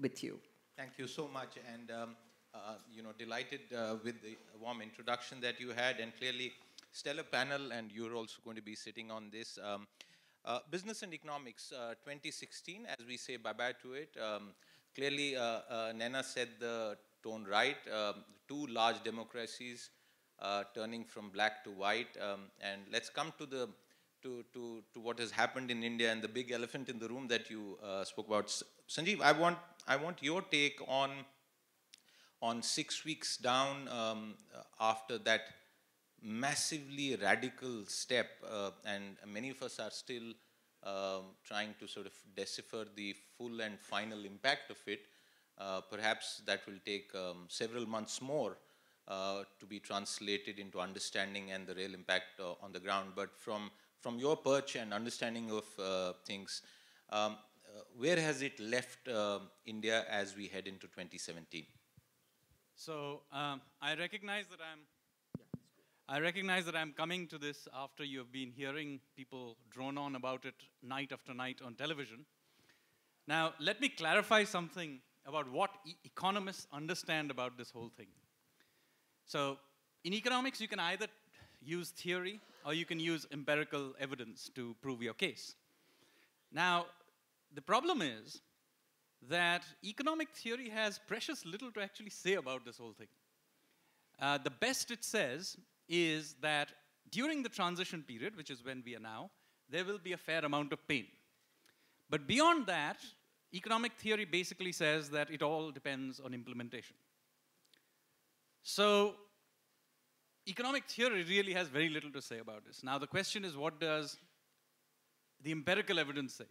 with you. Thank you so much. And, um, uh, you know, delighted uh, with the warm introduction that you had. And clearly, stellar panel, and you're also going to be sitting on this. Um, uh, business and Economics uh, 2016, as we say bye-bye to it. Um, clearly, uh, uh, Nena said the tone right. Um, two large democracies turning from black to white. Um, and let's come to the to, to, to what has happened in India and the big elephant in the room that you uh, spoke about. Sanjeev, I want, I want your take on, on six weeks down um, after that massively radical step, uh, and many of us are still um, trying to sort of decipher the full and final impact of it. Uh, perhaps that will take um, several months more uh, to be translated into understanding and the real impact uh, on the ground. But from from your perch and understanding of uh, things, um, uh, where has it left um, India as we head into 2017? So um, I recognize that I'm I recognize that I'm coming to this after you have been hearing people drone on about it night after night on television. Now, let me clarify something about what e economists understand about this whole thing. So, in economics, you can either use theory or you can use empirical evidence to prove your case. Now, the problem is that economic theory has precious little to actually say about this whole thing. Uh, the best it says is that during the transition period, which is when we are now, there will be a fair amount of pain. But beyond that, economic theory basically says that it all depends on implementation. So economic theory really has very little to say about this. Now, the question is what does the empirical evidence say?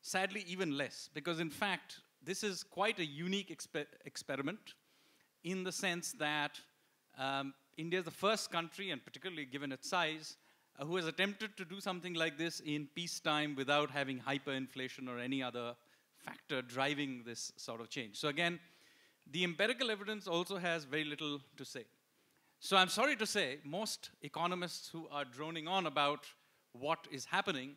Sadly, even less, because in fact, this is quite a unique exper experiment in the sense that um, India is the first country, and particularly given its size, uh, who has attempted to do something like this in peacetime without having hyperinflation or any other factor driving this sort of change. So, again, the empirical evidence also has very little to say. So I'm sorry to say, most economists who are droning on about what is happening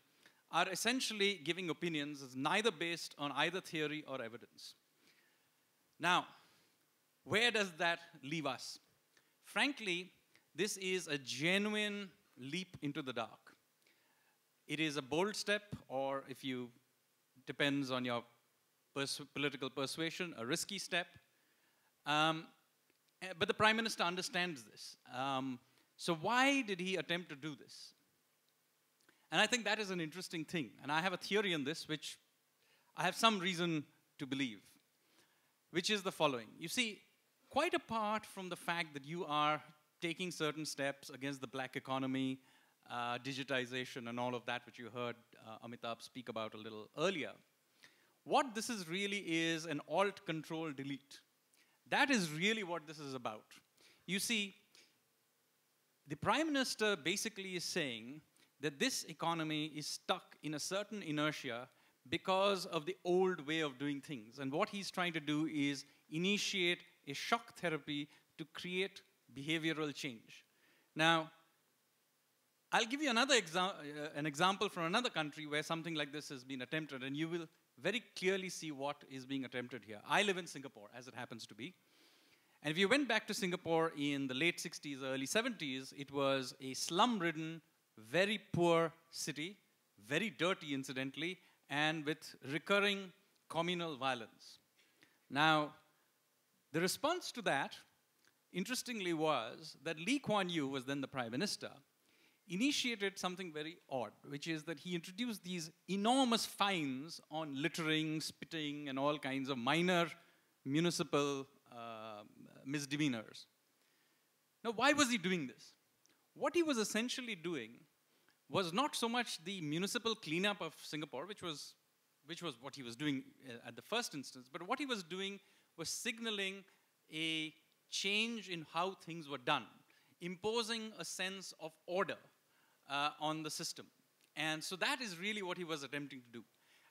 are essentially giving opinions that's neither based on either theory or evidence. Now, where does that leave us? Frankly, this is a genuine leap into the dark. It is a bold step, or if you depends on your pers political persuasion, a risky step. Um, but the prime minister understands this. Um, so, why did he attempt to do this? And I think that is an interesting thing. And I have a theory on this, which I have some reason to believe, which is the following. You see, quite apart from the fact that you are taking certain steps against the black economy, uh, digitization, and all of that, which you heard uh, Amitabh speak about a little earlier, what this is really is an alt control delete. That is really what this is about. You see, the prime minister basically is saying that this economy is stuck in a certain inertia because of the old way of doing things. And what he's trying to do is initiate a shock therapy to create behavioral change. Now, I'll give you another exa uh, an example from another country where something like this has been attempted, and you will very clearly see what is being attempted here. I live in Singapore, as it happens to be. And if you went back to Singapore in the late 60s, early 70s, it was a slum ridden, very poor city, very dirty, incidentally, and with recurring communal violence. Now, the response to that, interestingly, was that Lee Kuan Yew was then the prime minister initiated something very odd, which is that he introduced these enormous fines on littering, spitting, and all kinds of minor municipal uh, misdemeanors. Now, why was he doing this? What he was essentially doing was not so much the municipal cleanup of Singapore, which was, which was what he was doing uh, at the first instance, but what he was doing was signaling a change in how things were done, imposing a sense of order uh, on the system. And so that is really what he was attempting to do.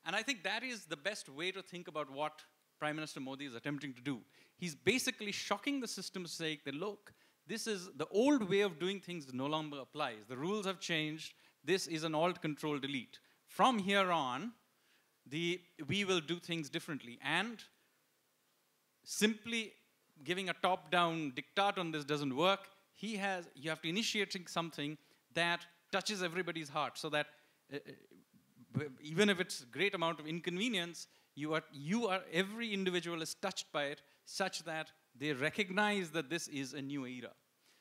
And I think that is the best way to think about what Prime Minister Modi is attempting to do. He's basically shocking the system, saying that look, this is the old way of doing things no longer applies. The rules have changed. This is an alt control delete. From here on, the, we will do things differently. And simply giving a top down diktat on this doesn't work. He has, you have to initiate something that touches everybody's heart so that uh, uh, even if it's great amount of inconvenience, you are, you are, every individual is touched by it such that they recognize that this is a new era.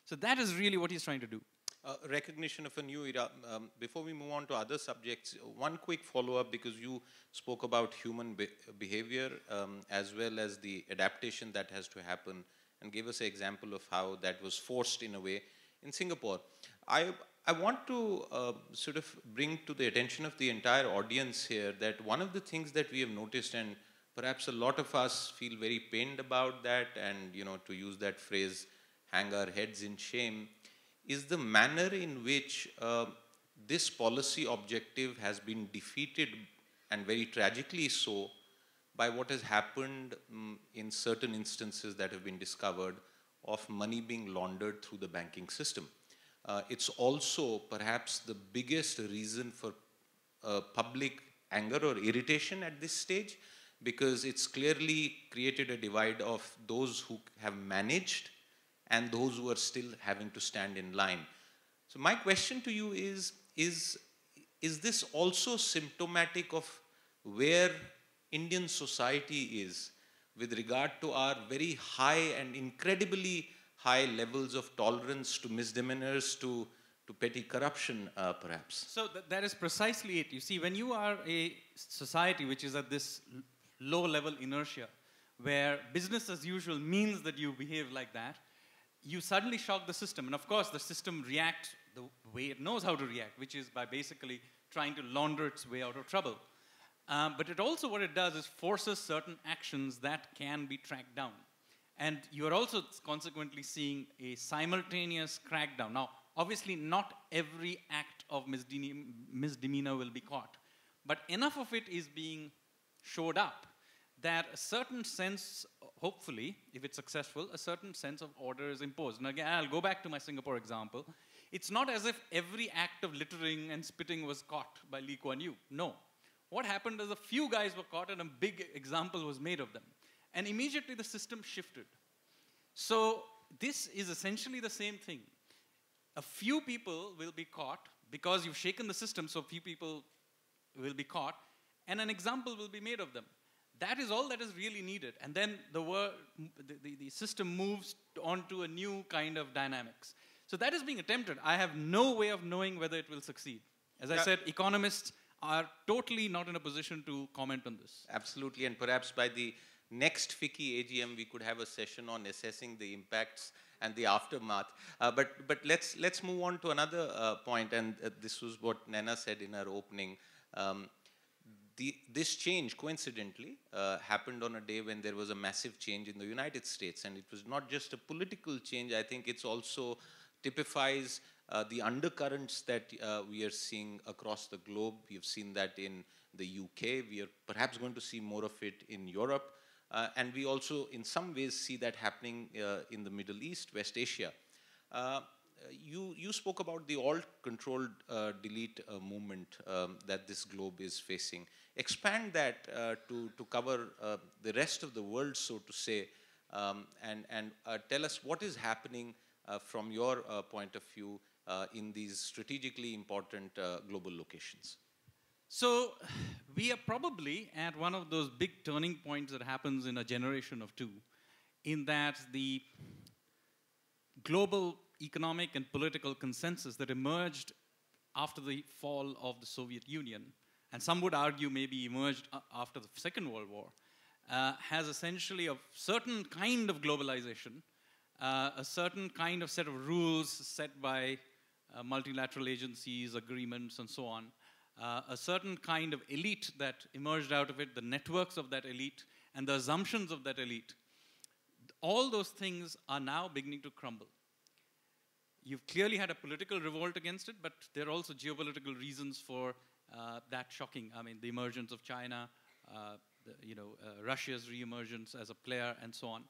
So that is really what he's trying to do. Uh, recognition of a new era. Um, before we move on to other subjects, one quick follow-up because you spoke about human be behavior um, as well as the adaptation that has to happen and gave us an example of how that was forced in a way in Singapore. I, I want to uh, sort of bring to the attention of the entire audience here that one of the things that we have noticed, and perhaps a lot of us feel very pained about that, and you know, to use that phrase, hang our heads in shame, is the manner in which uh, this policy objective has been defeated, and very tragically so, by what has happened um, in certain instances that have been discovered of money being laundered through the banking system. Uh, it's also perhaps the biggest reason for uh, public anger or irritation at this stage because it's clearly created a divide of those who have managed and those who are still having to stand in line. So my question to you is, is, is this also symptomatic of where Indian society is with regard to our very high and incredibly high levels of tolerance to misdemeanors, to, to petty corruption, uh, perhaps. So th that is precisely it. You see, when you are a society which is at this low level inertia, where business as usual means that you behave like that, you suddenly shock the system. And of course, the system reacts the way it knows how to react, which is by basically trying to launder its way out of trouble. Um, but it also, what it does is forces certain actions that can be tracked down. And you're also consequently seeing a simultaneous crackdown. Now, obviously, not every act of misdemeanor will be caught, but enough of it is being showed up that a certain sense, hopefully, if it's successful, a certain sense of order is imposed. And again, I'll go back to my Singapore example. It's not as if every act of littering and spitting was caught by Lee Kuan Yew. No. What happened is a few guys were caught and a big example was made of them and immediately the system shifted. So this is essentially the same thing. A few people will be caught because you've shaken the system, so few people will be caught, and an example will be made of them. That is all that is really needed. And then the, the, the, the system moves onto a new kind of dynamics. So that is being attempted. I have no way of knowing whether it will succeed. As I yeah. said, economists are totally not in a position to comment on this. Absolutely, and perhaps by the next FICCI AGM, we could have a session on assessing the impacts and the aftermath. Uh, but but let's let's move on to another uh, point, and uh, this was what Nana said in her opening. Um, the, this change, coincidentally, uh, happened on a day when there was a massive change in the United States, and it was not just a political change. I think it's also typifies uh, the undercurrents that uh, we are seeing across the globe. We've seen that in the UK. We are perhaps going to see more of it in Europe. Uh, and we also, in some ways, see that happening uh, in the Middle East, West Asia. Uh, you, you spoke about the alt controlled uh, delete uh, movement um, that this globe is facing. Expand that uh, to, to cover the rest of the world, so to say, um, and, and tell us what is happening from your point of view in these strategically important global locations. So we are probably at one of those big turning points that happens in a generation of two, in that the global economic and political consensus that emerged after the fall of the Soviet Union, and some would argue maybe emerged after the Second World War, uh, has essentially a certain kind of globalization, uh, a certain kind of set of rules set by uh, multilateral agencies, agreements, and so on, uh, a certain kind of elite that emerged out of it, the networks of that elite, and the assumptions of that elite, all those things are now beginning to crumble. You've clearly had a political revolt against it, but there are also geopolitical reasons for uh, that shocking. I mean, the emergence of China, uh, the, you know, uh, Russia's reemergence as a player, and so on.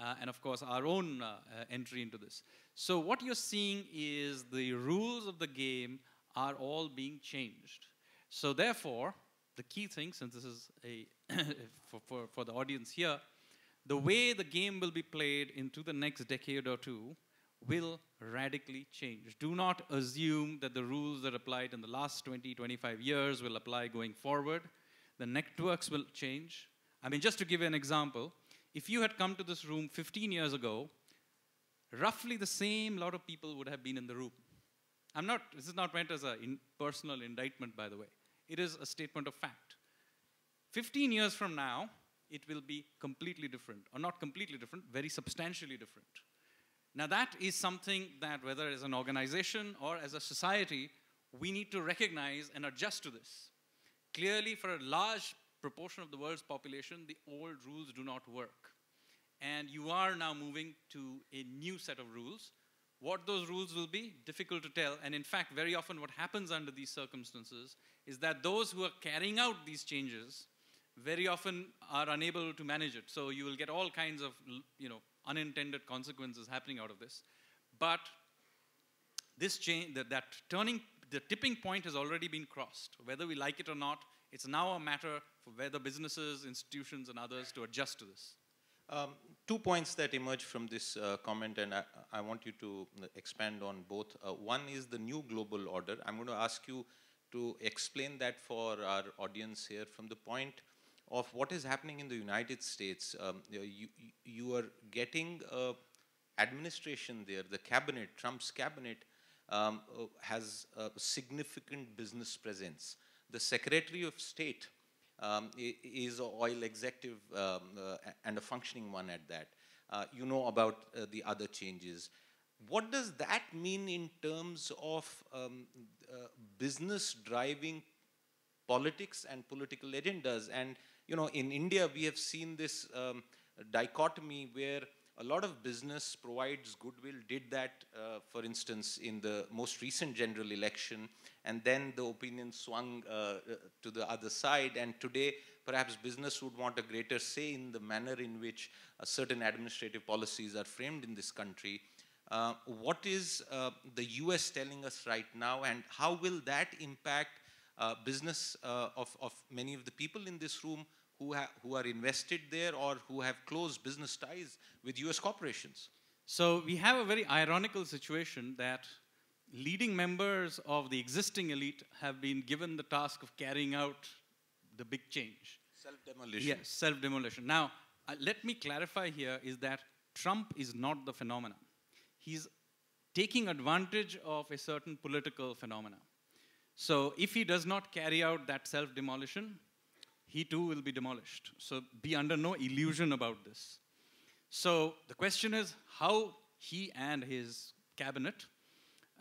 Uh, and of course our own uh, uh, entry into this. So what you're seeing is the rules of the game are all being changed. So therefore, the key thing, since this is a for, for, for the audience here, the way the game will be played into the next decade or two will radically change. Do not assume that the rules that applied in the last 20, 25 years will apply going forward. The networks will change. I mean, just to give you an example, if you had come to this room 15 years ago, roughly the same lot of people would have been in the room. I'm not, this is not meant as a in personal indictment, by the way. It is a statement of fact. 15 years from now, it will be completely different, or not completely different, very substantially different. Now, that is something that, whether as an organization or as a society, we need to recognize and adjust to this. Clearly, for a large proportion of the world's population, the old rules do not work. And you are now moving to a new set of rules, what those rules will be, difficult to tell. And in fact, very often what happens under these circumstances is that those who are carrying out these changes very often are unable to manage it. So you will get all kinds of you know, unintended consequences happening out of this. But this change, that, that turning, the tipping point has already been crossed. Whether we like it or not, it's now a matter for whether businesses, institutions, and others to adjust to this. Um, two points that emerge from this uh, comment, and I, I, want you to uh, expand on both. Uh, one is the new global order. I'm going to ask you to explain that for our audience here from the point of what is happening in the United States. Um, you, you are getting a administration there, the cabinet, Trump's cabinet, um, uh, has a significant business presence. The Secretary of State um, is an oil executive um, uh, and a functioning one at that. Uh, you know about uh, the other changes. What does that mean in terms of um, business driving politics and political agendas? And you know, in India, we have seen this um, dichotomy where a lot of business provides goodwill, did that, uh, for instance, in the most recent general election, and then the opinion swung uh, uh to the other side, and today perhaps business would want a greater say in the manner in which uh, certain administrative policies are framed in this country. Uh, what is uh, the US telling us right now, and how will that impact uh, business uh, of, of, many of the people in this room who, who are invested there or who have close business ties with US corporations. So we have a very ironical situation that leading members of the existing elite have been given the task of carrying out the big change. Self demolition. Yes, self demolition. Now, uh, let me clarify here is that Trump is not the phenomenon. He's taking advantage of a certain political phenomenon. So if he does not carry out that self demolition, he too will be demolished. So be under no illusion about this. So the question is how he and his cabinet,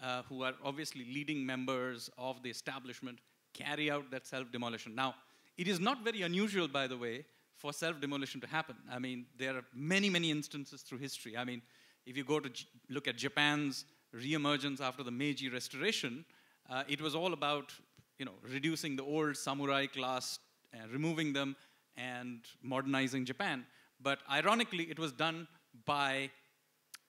uh, who are obviously leading members of the establishment, carry out that self demolition. Now, it is not very unusual, by the way, for self demolition to happen. I mean, there are many, many instances through history. I mean, if you go to look at Japan's re-emergence after the Meiji Restoration, uh, it was all about you know reducing the old samurai class and uh, removing them and modernizing Japan. But ironically, it was done by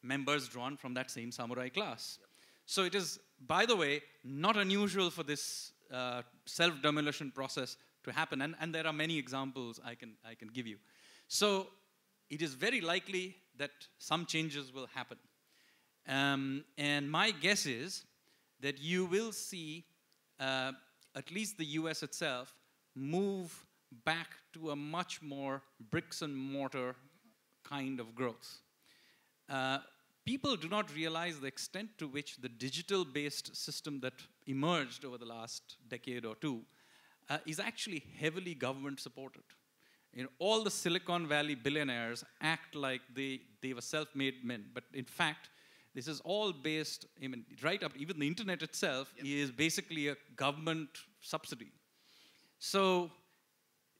members drawn from that same samurai class. Yep. So it is, by the way, not unusual for this uh, self demolition process to happen. And, and there are many examples I can, I can give you. So it is very likely that some changes will happen. Um, and my guess is that you will see, uh, at least the US itself, move back to a much more bricks and mortar kind of growth. Uh, people do not realize the extent to which the digital based system that emerged over the last decade or two uh, is actually heavily government supported. You know, all the Silicon Valley billionaires act like they, they were self made men, but in fact, this is all based, I mean, right up, even the internet itself yep. is basically a government subsidy. So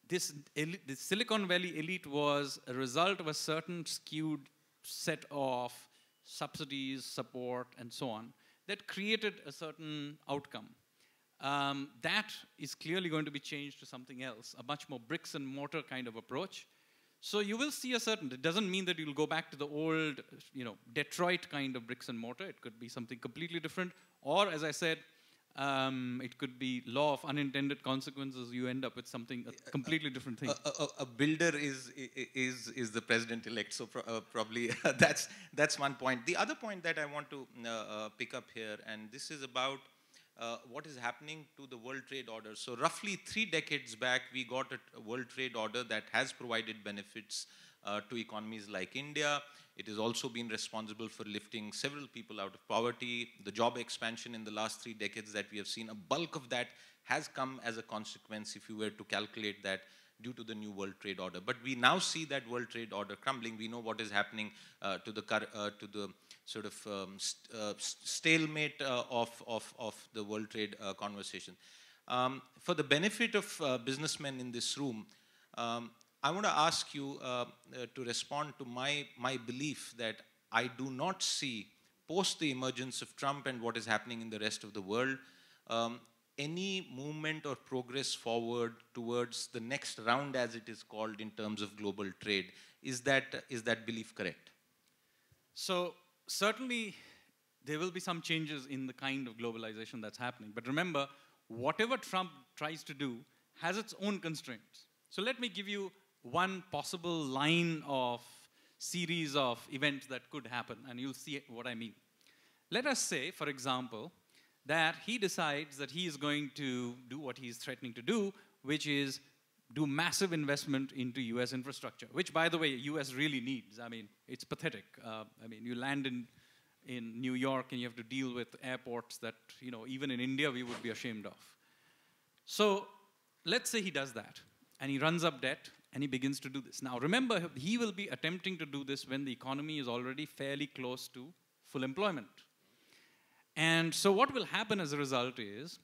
this, this Silicon Valley elite was a result of a certain skewed set of subsidies, support, and so on that created a certain outcome. Um, that is clearly going to be changed to something else, a much more bricks and mortar kind of approach. So you will see a certain, it doesn't mean that you'll go back to the old, you know, Detroit kind of bricks and mortar. It could be something completely different. Or as I said, um, it could be law of unintended consequences. You end up with something a completely different thing. A, a, a builder is is is the president-elect, so pro uh, probably that's that's one point. The other point that I want to uh, uh, pick up here, and this is about uh, what is happening to the World Trade Order. So roughly three decades back, we got a World Trade Order that has provided benefits uh, to economies like India. It has also been responsible for lifting several people out of poverty. The job expansion in the last three decades that we have seen, a bulk of that has come as a consequence, if you were to calculate that, due to the new world trade order. But we now see that world trade order crumbling. We know what is happening uh, to the uh, to the sort of um, st uh, stalemate uh, of, of of the world trade uh, conversation. Um, for the benefit of uh, businessmen in this room, um, I want to ask you uh, uh, to respond to my, my belief that I do not see, post the emergence of Trump and what is happening in the rest of the world, um, any movement or progress forward towards the next round, as it is called in terms of global trade. Is that, is that belief correct? So, certainly, there will be some changes in the kind of globalization that's happening. But remember, whatever Trump tries to do has its own constraints. So, let me give you one possible line of series of events that could happen, and you'll see what I mean. Let us say, for example, that he decides that he is going to do what he's threatening to do, which is do massive investment into US infrastructure, which, by the way, US really needs. I mean, it's pathetic. Uh, I mean, you land in, in New York and you have to deal with airports that, you know, even in India we would be ashamed of. So let's say he does that and he runs up debt and he begins to do this. Now, remember, he will be attempting to do this when the economy is already fairly close to full employment. And so, what will happen as a result is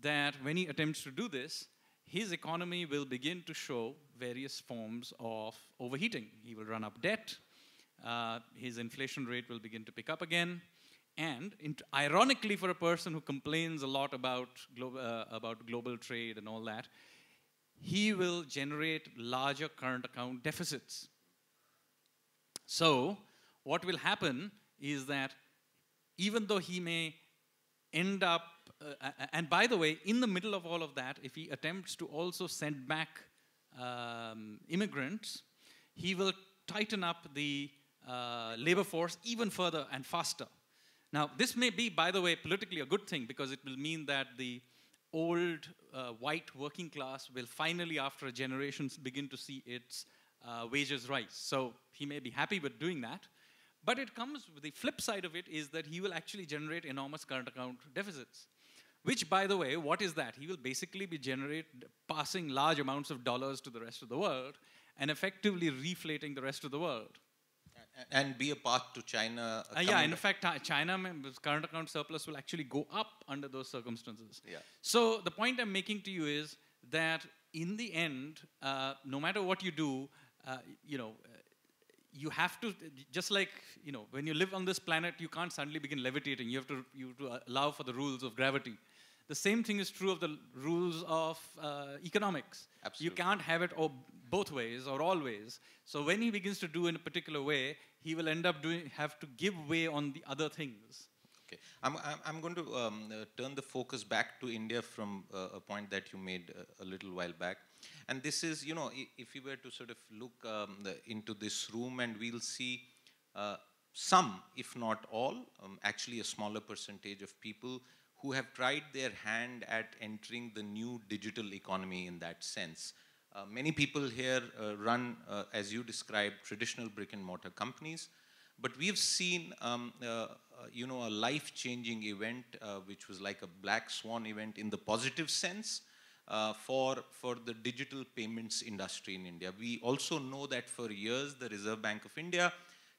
that when he attempts to do this, his economy will begin to show various forms of overheating. He will run up debt, uh, his inflation rate will begin to pick up again. And in, ironically, for a person who complains a lot about, glo uh, about global trade and all that, he will generate larger current account deficits. So, what will happen is that even though he may end up, uh, and by the way, in the middle of all of that, if he attempts to also send back um, immigrants, he will tighten up the uh, labor force even further and faster. Now, this may be, by the way, politically a good thing because it will mean that the old uh, white working class will finally, after generations, begin to see its uh, wages rise. So he may be happy with doing that. But it comes with the flip side of it is that he will actually generate enormous current account deficits. Which, by the way, what is that? He will basically be generating, passing large amounts of dollars to the rest of the world and effectively reflating the rest of the world and be a path to China. Uh, yeah, in fact, China current account surplus will actually go up under those circumstances. Yeah. So the point I'm making to you is that in the end, uh, no matter what you do, uh, you know, uh, you have to just like you know when you live on this planet, you can't suddenly begin levitating. You have to you have to allow for the rules of gravity. The same thing is true of the rules of uh, economics. Absolutely. You can't have it or both ways or always. So when he begins to do in a particular way, he will end up doing have to give way on the other things. Okay, I'm I'm going to um, uh, turn the focus back to India from uh, a point that you made uh, a little while back, and this is you know if you were to sort of look um, the, into this room and we'll see uh, some, if not all, um, actually a smaller percentage of people who have tried their hand at entering the new digital economy in that sense. Uh, many people here uh, run, uh, as you described, traditional brick and mortar companies, but we've seen, um, uh, uh, you know, a life-changing event uh, which was like a black swan event in the positive sense for for the digital payments industry in India. We also know that for years the Reserve Bank of India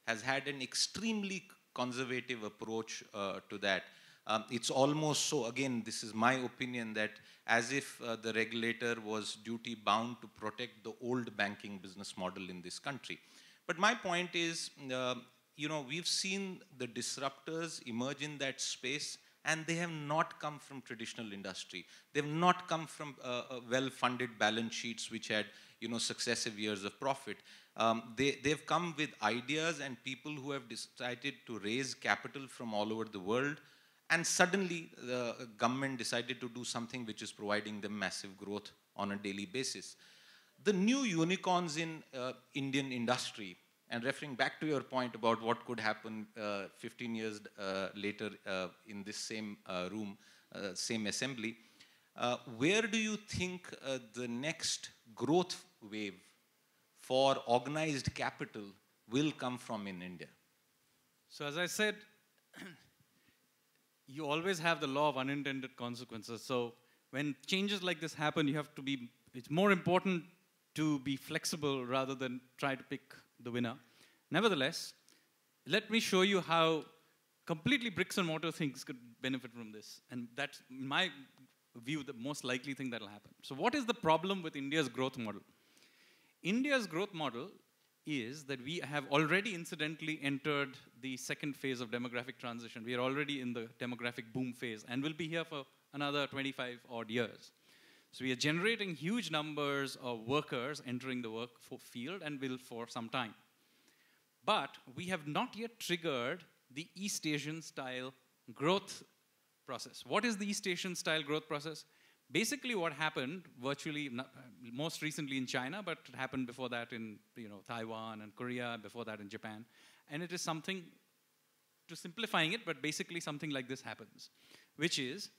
has had an extremely conservative approach to that. Um, it's almost so, again, this is my opinion, that as if uh, the regulator was duty bound to protect the old banking business model in this country. But my point is, uh, you know, we've seen the disruptors emerge in that space and they have not come from traditional industry. They've not come from uh, uh, well-funded balance sheets which had, you know, successive years of profit. Um, they, they've come with ideas and people who have decided to raise capital from all over the world, and suddenly the government decided to do something which is providing them massive growth on a daily basis. The new unicorns in uh, Indian industry, and referring back to your point about what could happen uh, 15 years uh, later uh, in this same uh, room, uh, same assembly, where do you think the next growth wave for organized capital will come from in India? So as I said, you always have the law of unintended consequences. So when changes like this happen, you have to be, it's more important to be flexible rather than try to pick the winner. Nevertheless, let me show you how completely bricks and mortar things could benefit from this. And that's, my view, the most likely thing that'll happen. So what is the problem with India's growth model? India's growth model is that we have already incidentally entered the second phase of demographic transition. We are already in the demographic boom phase and will be here for another 25 odd years. So we are generating huge numbers of workers entering the work field and will for some time. But we have not yet triggered the East Asian style growth process. What is the East Asian style growth process? basically what happened virtually most recently in china but it happened before that in you know taiwan and korea before that in japan and it is something to simplifying it but basically something like this happens which is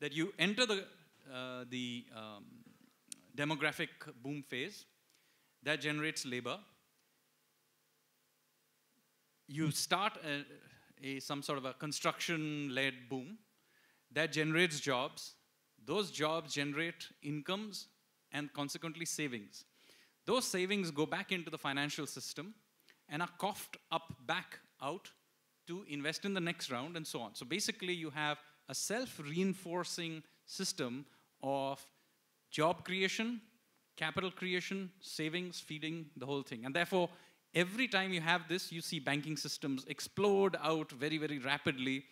that you enter the uh, the um, demographic boom phase that generates labor you start a, a some sort of a construction led boom that generates jobs those jobs generate incomes and consequently savings. Those savings go back into the financial system and are coughed up back out to invest in the next round and so on. So basically, you have a self reinforcing system of job creation, capital creation, savings, feeding the whole thing. And therefore, every time you have this, you see banking systems explode out very, very rapidly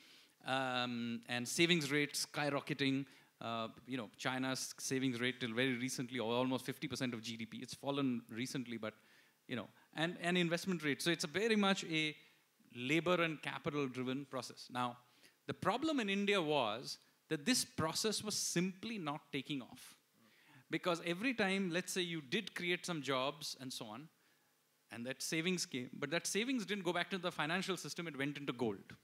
um, and savings rates skyrocketing uh, you know, China's savings rate till very recently, or almost 50% of GDP. It's fallen recently, but you know, and, and investment rate. So it's a very much a labor and capital driven process. Now, the problem in India was that this process was simply not taking off. Because every time, let's say you did create some jobs and so on, and that savings came, but that savings didn't go back to the financial system, it went into gold.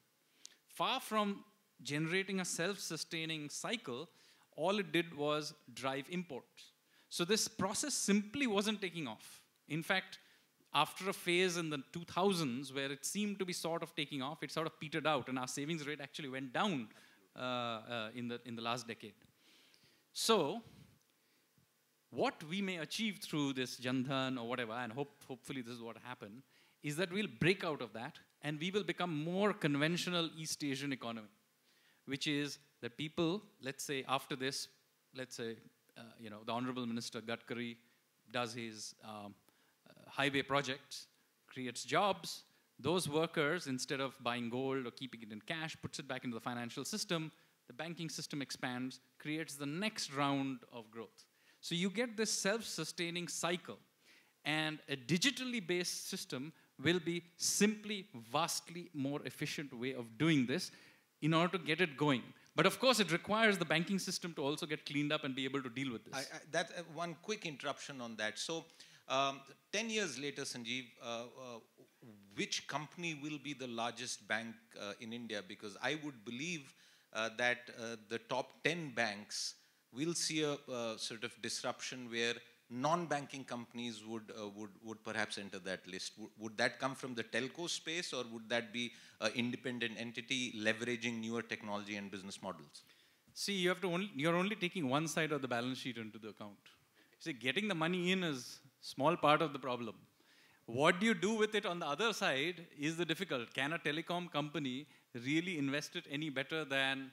Far from generating a self sustaining cycle, all it did was drive imports. So this process simply wasn't taking off. In fact, after a phase in the 2000s where it seemed to be sort of taking off, it sort of petered out, and our savings rate actually went down uh, uh, in, the, in the last decade. So, what we may achieve through this Jandhan or whatever, and hope, hopefully this is what happened, is that we'll break out of that and we will become more conventional East Asian economy, which is that people, let's say after this, let's say, uh, you know, the Honorable Minister Gadkari does his um, uh, highway projects, creates jobs. Those workers, instead of buying gold or keeping it in cash, puts it back into the financial system. The banking system expands, creates the next round of growth. So you get this self-sustaining cycle. And a digitally based system will be simply vastly more efficient way of doing this in order to get it going. But of course, it requires the banking system to also get cleaned up and be able to deal with this. I, I, that uh, one quick interruption on that. So, um, ten years later, Sanjeev, uh, uh, which company will be the largest bank uh, in India? Because I would believe uh, that uh, the top ten banks will see a sort of disruption where non-banking companies would, uh, would, would perhaps enter that list. W would that come from the telco space or would that be an independent entity leveraging newer technology and business models? See, you have to only, you're only taking one side of the balance sheet into the account. See, getting the money in is small part of the problem. What do you do with it on the other side is the difficult. Can a telecom company really invest it any better than,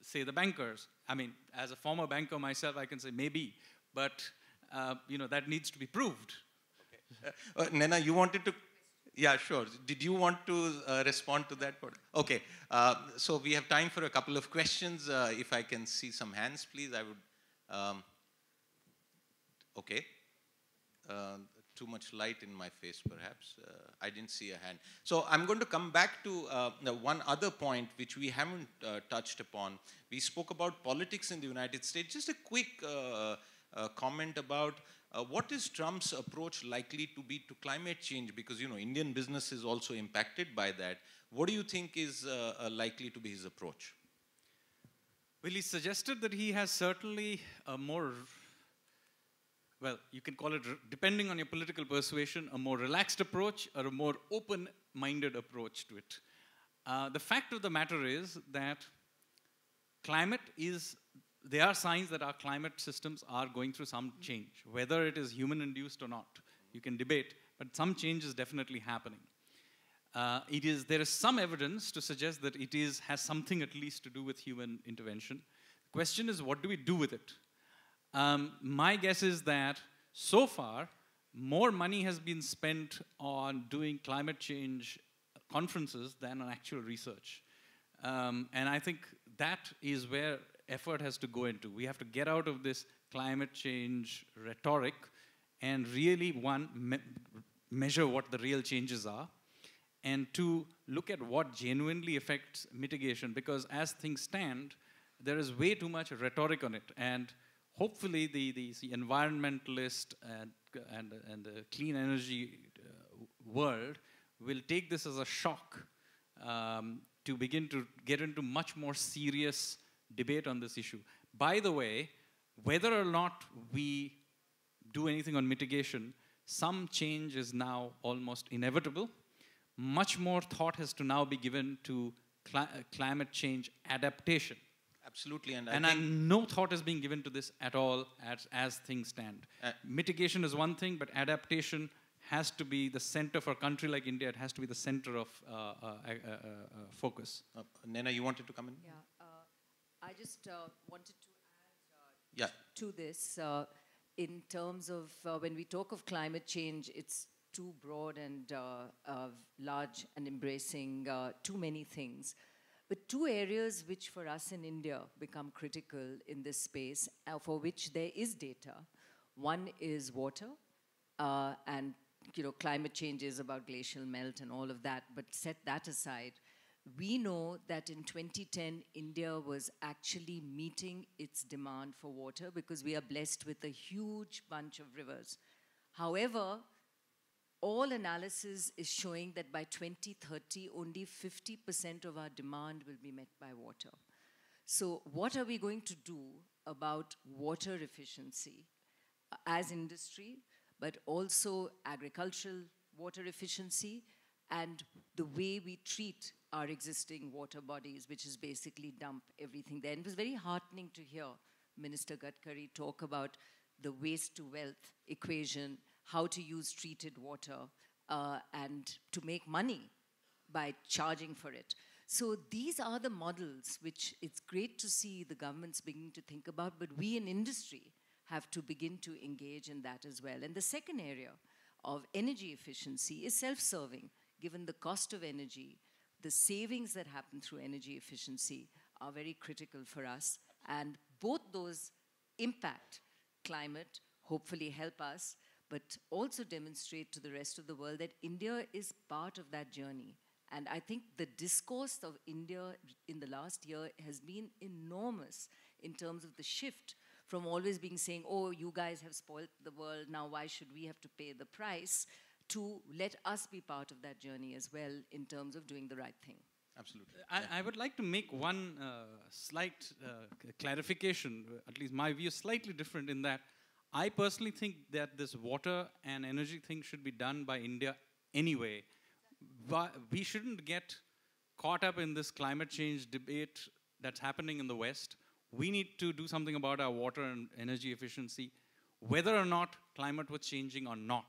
say, the bankers? I mean, as a former banker myself, I can say maybe but uh, you know that needs to be proved. Okay. Uh, uh Nena, you wanted to. Yeah, sure. Did you want to uh, respond to that? Okay. Uh, so we have time for a couple of questions. if I can see some hands, please, I would. Um, okay. too much light in my face, perhaps. I didn't see a hand. So I'm going to come back to one other point which we haven't touched upon. We spoke about politics in the United States. Just a quick uh, comment about uh, what is Trump's approach likely to be to climate change? Because you know Indian business is also impacted by that. What do you think is uh, likely to be his approach? Well, he suggested that he has certainly a more, well, you can call it, depending on your political persuasion, a more relaxed approach or a more open minded approach to it. Uh, the fact of the matter is that climate is there are signs that our climate systems are going through some change, whether it is human induced or not. You can debate, but some change is definitely happening. Uh, it is, there is some evidence to suggest that it is, has something at least to do with human intervention. The question is, what do we do with it? Um, my guess is that so far, more money has been spent on doing climate change conferences than on actual research. Um, and I think that is where effort has to go into. We have to get out of this climate change rhetoric and really, one, me measure what the real changes are, and two, look at what genuinely affects mitigation, because as things stand, there is way too much rhetoric on it. And hopefully, the, the, the environmentalist and, and, and the clean energy uh, world will take this as a shock um, to begin to get into much more serious debate on this issue. By the way, whether or not we do anything on mitigation, some change is now almost inevitable. Much more thought has to now be given to cl climate change adaptation. Absolutely, and, and I no thought is being given to this at all as, as things stand. Uh, mitigation is one thing, but adaptation has to be the center for a country like India. It has to be the center of uh, uh, uh, uh, uh focus. Nena, you wanted to come in? Yeah. I just uh, wanted to add uh, yeah. to this uh, in terms of when we talk of climate change, it's too broad and large and embracing too many things. But two areas which for us in India become critical in this space, uh, for which there is data. One is water, uh, and you know climate change is about glacial melt and all of that. But set that aside, we know that in 2010, India was actually meeting its demand for water because we are blessed with a huge bunch of rivers. However, all analysis is showing that by 2030, only 50% of our demand will be met by water. So, what are we going to do about water efficiency as industry, but also agricultural water efficiency and the way we treat our existing water bodies, which is basically dump everything there. And it was very heartening to hear Minister Gadkari talk about the waste to wealth equation, how to use treated water uh, and to make money by charging for it. So these are the models which it's great to see the government's beginning to think about, but we in industry have to begin to engage in that as well. And the second area of energy efficiency is self-serving. Given the cost of energy, the savings that happen through energy efficiency are very critical for us. And both those impact climate, hopefully help us, but also demonstrate to the rest of the world that India is part of that journey. And I think the discourse of India in the last year has been enormous in terms of the shift from always being saying, oh, you guys have spoilt the world, now why should we have to pay the price? to let us be part of that journey as well in terms of doing the right thing. Absolutely. I, I would like to make one uh, slight uh, clarification, at least my view is slightly different in that I personally think that this water and energy thing should be done by India anyway. But we shouldn't get caught up in this climate change debate that's happening in the West. We need to do something about our water and energy efficiency, whether or not climate was changing or not.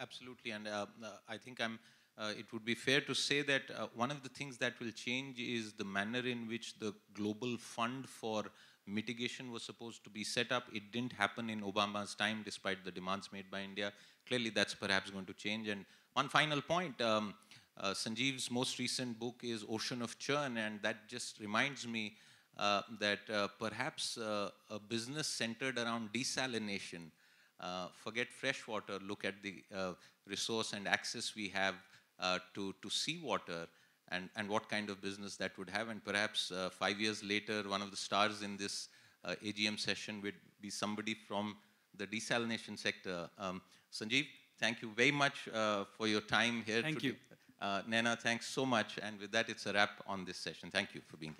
Absolutely, and uh, uh, I think I'm. Uh, it would be fair to say that uh, one of the things that will change is the manner in which the global fund for mitigation was supposed to be set up. It didn't happen in Obama's time, despite the demands made by India. Clearly, that's perhaps going to change. And one final point um, uh, Sanjeev's most recent book is Ocean of Churn, and that just reminds me uh, that uh, perhaps a business centered around desalination uh, forget fresh water, look at the uh, resource and access we have uh, to, to seawater and, and what kind of business that would have. And perhaps five years later, one of the stars in this AGM session would be somebody from the desalination sector. Um, Sanjeev, thank you very much uh, for your time here. Thank today. you. Uh, Nena, thanks so much. And with that, it's a wrap on this session. Thank you for being here.